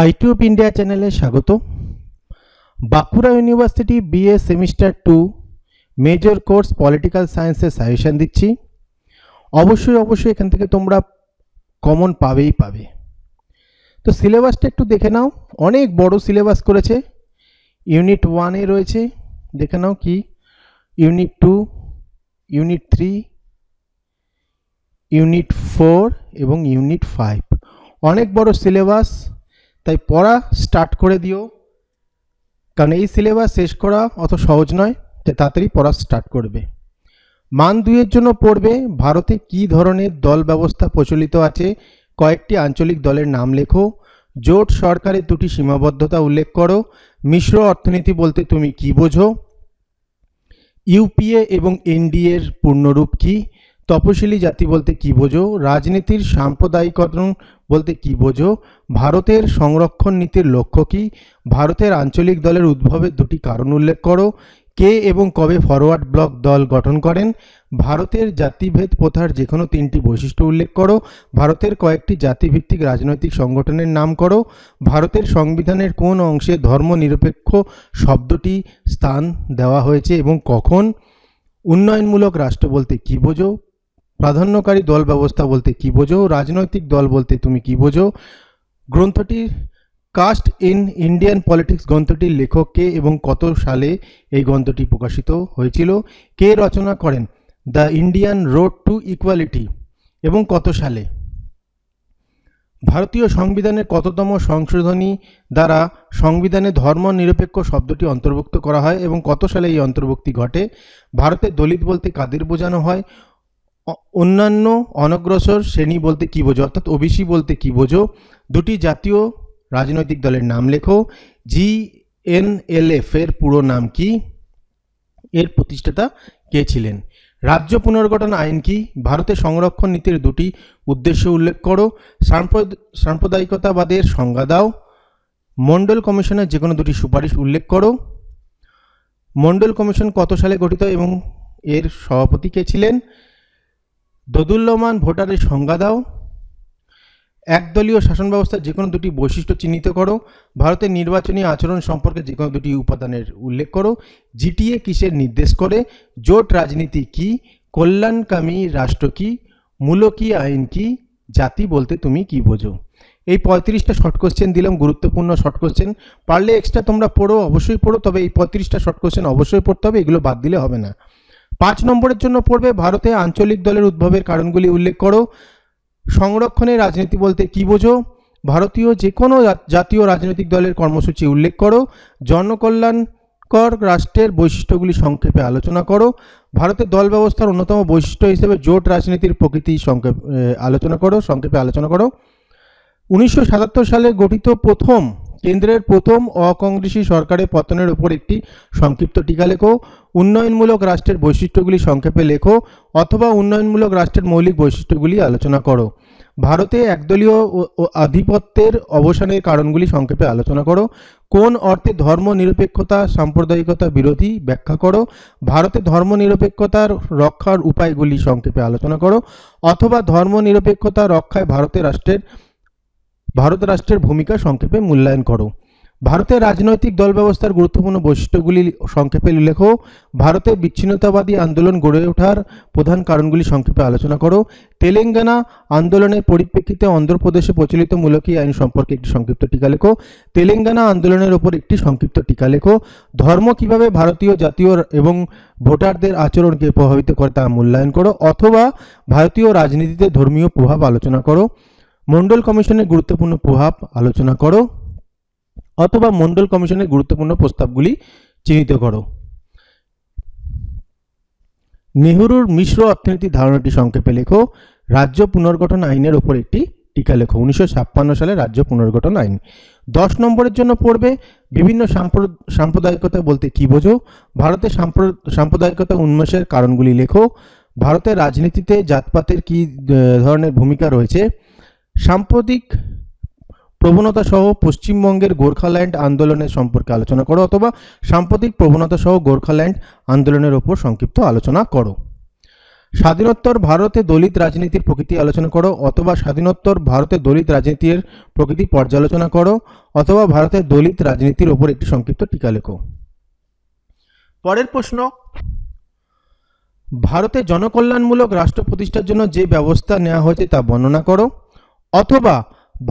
আইটিউব India চ্যানেলে স্বাগত Bankura university BA semester two major course political সায়েন্সের সাজেশান দিচ্ছি অবশ্যই অবশ্যই এখান থেকে তোমরা কমন পাবেই পাবে তো সিলেবাসটা একটু দেখে নাও অনেক বড় সিলেবাস করেছে ইউনিট ওয়ানে রয়েছে দেখে নাও কি unit two unit three unit four এবং ইউনিট ফাইভ অনেক বড় সিলেবাস তাই পড়া স্টার্ট করে দিও কারণ এই সিলেবাস শেষ করা অত সহজ নয় তাই তাড়াতাড়ি পড়া স্টার্ট করবে মান দুইয়ের জন্য পড়বে ভারতে কি ধরনের দল ব্যবস্থা প্রচলিত আছে কয়েকটি আঞ্চলিক দলের নাম লেখো জোট সরকারের দুটি সীমাবদ্ধতা উল্লেখ করো মিশ্র অর্থনীতি বলতে তুমি কি বোঝো ইউপিএ এবং এনডিএর পূর্ণরূপ কী তপশিলি জাতি বলতে কি বোঝো রাজনীতির সাম্প্রদায়িকরণ বলতে কি বোঝো ভারতের সংরক্ষণ নীতির লক্ষ্য কি ভারতের আঞ্চলিক দলের উদ্ভবের দুটি কারণ উল্লেখ করো কে এবং কবে ফরওয়ার্ড ব্লক দল গঠন করেন ভারতের জাতিভেদ প্রথার যে কোনো তিনটি বৈশিষ্ট্য উল্লেখ করো ভারতের কয়েকটি জাতিভিত্তিক রাজনৈতিক সংগঠনের নাম করো ভারতের সংবিধানের কোন অংশে ধর্মনিরপেক্ষ শব্দটি স্থান দেওয়া হয়েছে এবং কখন উন্নয়নমূলক রাষ্ট্র বলতে কী বোঝো প্রাধান্যকারী দল ব্যবস্থা বলতে কি বোঝো রাজনৈতিক দল বলতে তুমি কি বোঝো গ্রন্থটির কাস্ট ইন ইন্ডিয়ান পলিটিক্স গ্রন্থটির লেখক কে এবং কত সালে এই গ্রন্থটি প্রকাশিত হয়েছিল কে রচনা করেন the Indian road to equality এবং কত সালে ভারতীয় সংবিধানের কততম সংশোধনী দ্বারা সংবিধানে ধর্ম নিরপেক্ষ শব্দটি অন্তর্ভুক্ত করা হয় এবং কত সালে এই অন্তর্ভুক্তি ঘটে ভারতে দলিত বলতে কাদের বোঝানো হয় অন্যান্য অনগ্রসর শ্রেণী বলতে কী বোঝো অর্থাৎ ওবিসি বলতে কী বোঝো দুটি জাতীয় রাজনৈতিক দলের নাম লেখো জি এন এল এফ এর পুরো নাম কি এর প্রতিষ্ঠাতা কে ছিলেন রাজ্য পুনর্গঠন আইন কি ভারতের সংরক্ষণ নীতির দুটি উদ্দেশ্য উল্লেখ করো সাম্প্রদায়িকতাবাদের সংজ্ঞা দাও মন্ডল কমিশনের যে কোনো দুটি সুপারিশ উল্লেখ করো মন্ডল কমিশন কত সালে গঠিত এবং এর সভাপতি কে ছিলেন দোদুল্যমান ভোটারের সংজ্ঞা দাও একদলীয় শাসন ব্যবস্থার যে কোনো দুটি বৈশিষ্ট্য চিহ্নিত করো ভারতের নির্বাচনী আচরণ সম্পর্কে যে কোনো দুটি উপাদানের উল্লেখ করো জিটিএ কিসের নির্দেশ করে জোট রাজনীতি কি কল্যাণকামী রাষ্ট্র কি মূলকী আইন কি জাতি বলতে তুমি কি বোঝো এই পঁয়ত্রিশটা শর্ট কোশ্চেন দিলাম গুরুত্বপূর্ণ শর্ট কোশ্চেন পারলে এক্সট্রা তোমরা পড়ো অবশ্যই পড়ো তবে এই পঁয়ত্রিশটা শর্ট কোশ্চেন অবশ্যই পড়তে হবে এগুলো বাদ দিলে হবে না পাঁচ নম্বরের জন্য পড়বে ভারতে আঞ্চলিক দলের উদ্ভবের কারণগুলি উল্লেখ করো সংরক্ষণের রাজনীতি বলতে কী বোঝো ভারতীয় যে কোনো জাতীয় রাজনৈতিক দলের কর্মসূচি উল্লেখ করো জনকল্যাণকর রাষ্ট্রের বৈশিষ্ট্যগুলি সংক্ষেপে আলোচনা করো ভারতের দল ব্যবস্থার অন্যতম বৈশিষ্ট্য হিসেবে জোট রাজনীতির প্রকৃতি সংক্ষেপ আলোচনা করো সংক্ষেপে আলোচনা করো উনিশশো সালে গঠিত প্রথম কেন্দ্রের প্রথম অকংগ্রেসি সরকারের পতনের উপর একটি সংক্ষিপ্ত টিকা লেখো উন্নয়নমূলক রাষ্ট্রের বৈশিষ্ট্যগুলি সংক্ষেপে লেখো অথবা উন্নয়নমূলক রাষ্ট্রের মৌলিক বৈশিষ্ট্যগুলি আলোচনা করো ভারতে একদলীয় আধিপত্যের অবসানের কারণগুলি সংক্ষেপে আলোচনা করো কোন অর্থে ধর্ম নিরপেক্ষতা সাম্প্রদায়িকতা বিরোধী ব্যাখ্যা করো ভারতে ধর্ম নিরপেক্ষতার রক্ষার উপায়গুলি সংক্ষেপে আলোচনা করো অথবা ধর্ম নিরপেক্ষতা রক্ষায় ভারতের রাষ্ট্রের ভারত রাষ্ট্রের ভূমিকা সংক্ষেপে মূল্যায়ন করো ভারতের রাজনৈতিক দল ব্যবস্থার গুরুত্বপূর্ণ বৈশিষ্ট্যগুলি সংক্ষেপে উল্লেখ ভারতে বিচ্ছিন্নতাবাদী আন্দোলন গড়ে ওঠার প্রধান কারণগুলি সংক্ষেপে আলোচনা করো তেলেঙ্গানা আন্দোলনের পরিপ্রেক্ষিতে অন্ধ্রপ্রদেশে প্রচলিত মূলকী আইন সম্পর্কে একটি সংক্ষিপ্ত টিকা লেখো তেলেঙ্গানা আন্দোলনের ওপর একটি সংক্ষিপ্ত টিকা লেখো ধর্ম কিভাবে ভারতীয় জাতীয় এবং ভোটারদের আচরণকে প্রভাবিত করে তা মূল্যায়ন করো অথবা ভারতীয় রাজনীতিতে ধর্মীয় প্রভাব আলোচনা করো মন্ডল কমিশনের গুরুত্বপূর্ণ প্রভাব আলোচনা করো অথবা মন্ডল কমিশনের গুরুত্বপূর্ণ প্রস্তাবগুলি চিহ্নিত করো নেহরুর মিশ্র অর্থনীতি ধারণাটি সংক্ষেপে লেখো রাজ্য পুনর্গঠন আইনের ওপর একটি টিকা লেখো উনিশশো সালে রাজ্য পুনর্গঠন আইন দশ নম্বরের জন্য পড়বে বিভিন্ন সাম্প্রদায়িকতা বলতে কি বোঝো ভারতের সাম্প্রদায়িকতা উন্মেষের কারণগুলি লেখো ভারতের রাজনীতিতে জাতপাতের কি ধরনের ভূমিকা রয়েছে সাম্প্রতিক প্রবণতা সহ পশ্চিমবঙ্গের গোর্খাল্যান্ড আন্দোলনের সম্পর্কে আলোচনা করো অথবা সাম্প্রতিক প্রবণতা সহ গোর্খাল্যান্ড আন্দোলনের ওপর সংক্ষিপ্ত আলোচনা করো স্বাধীনোত্তর ভারতে দলিত রাজনীতির প্রকৃতি আলোচনা করো অথবা স্বাধীনোত্তর ভারতে দলিত রাজনীতির প্রকৃতি পর্যালোচনা করো অথবা ভারতের দলিত রাজনীতির ওপর একটি সংক্ষিপ্ত টিকা লেখো পরের প্রশ্ন ভারতে জনকল্যাণমূলক রাষ্ট্র প্রতিষ্ঠার জন্য যে ব্যবস্থা নেওয়া হয়েছে তা বর্ণনা করো অথবা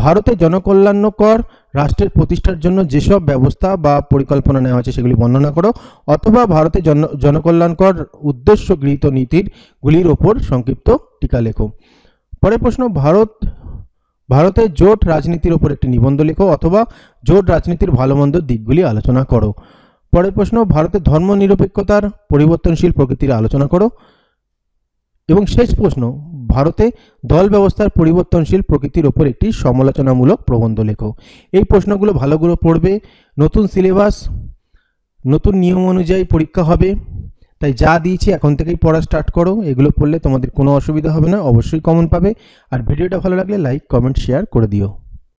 ভারতে জনকল্যাণকর রাষ্ট্রের প্রতিষ্ঠার জন্য যেসব ব্যবস্থা বা পরিকল্পনা নেওয়া হয়েছে সেগুলি বর্ণনা করো অথবা ভারতে জন জনকল্যাণকর উদ্দেশ্য গৃহীত নীতির গুলির ওপর সংক্ষিপ্ত টিকা লেখো পরের প্রশ্ন ভারত ভারতের জোট রাজনীতির ওপর একটি নিবন্ধ লেখো অথবা জোট রাজনীতির ভালো মন্দ দিকগুলি আলোচনা করো পরের প্রশ্ন ভারতের ধর্মনিরপেক্ষতার পরিবর্তনশীল প্রকৃতির আলোচনা করো এবং শেষ প্রশ্ন ভারতে দল ব্যবস্থার পরিবর্তনশীল প্রকৃতির ওপর একটি সমালোচনামূলক প্রবন্ধ লেখো এই প্রশ্নগুলো ভালো করে পড়বে নতুন সিলেবাস নতুন নিয়ম অনুযায়ী পরীক্ষা হবে তাই যা দিয়েছি এখন থেকেই পড়া স্টার্ট করো এগুলো পড়লে তোমাদের কোনো অসুবিধা হবে না অবশ্যই কমন পাবে আর ভিডিওটা ভালো লাগলে লাইক কমেন্ট শেয়ার করে দিও